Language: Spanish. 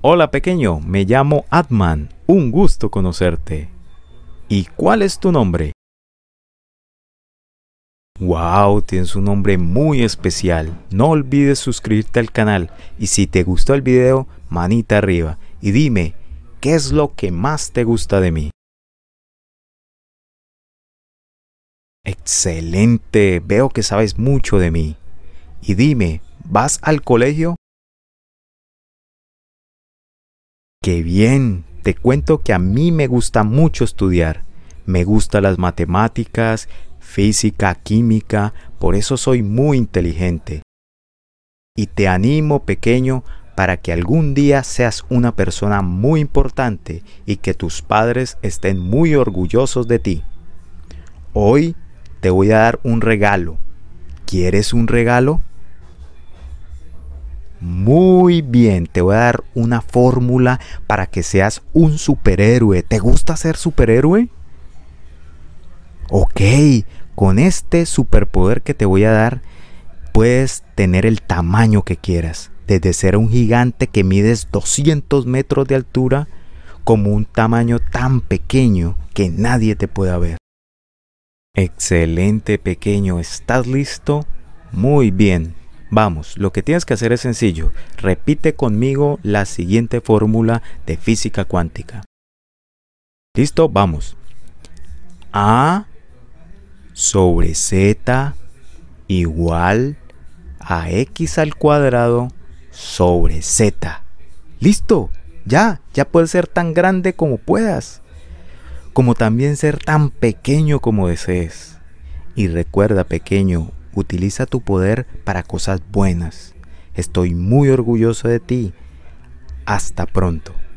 Hola pequeño, me llamo Atman, un gusto conocerte. ¿Y cuál es tu nombre? Wow, tienes un nombre muy especial. No olvides suscribirte al canal y si te gustó el video, manita arriba y dime, ¿qué es lo que más te gusta de mí? Excelente, veo que sabes mucho de mí. Y dime, ¿vas al colegio? ¡Qué bien! Te cuento que a mí me gusta mucho estudiar. Me gustan las matemáticas, física, química, por eso soy muy inteligente. Y te animo, pequeño, para que algún día seas una persona muy importante y que tus padres estén muy orgullosos de ti. Hoy te voy a dar un regalo. ¿Quieres un regalo? Muy bien, te voy a dar una fórmula para que seas un superhéroe. ¿Te gusta ser superhéroe? Ok, con este superpoder que te voy a dar, puedes tener el tamaño que quieras. Desde ser un gigante que mides 200 metros de altura, como un tamaño tan pequeño que nadie te pueda ver. Excelente pequeño, ¿estás listo? Muy bien, Vamos, lo que tienes que hacer es sencillo. Repite conmigo la siguiente fórmula de física cuántica. ¿Listo? Vamos. A sobre z igual a x al cuadrado sobre z. ¡Listo! Ya, ya puedes ser tan grande como puedas. Como también ser tan pequeño como desees. Y recuerda, pequeño, utiliza tu poder para cosas buenas. Estoy muy orgulloso de ti. Hasta pronto.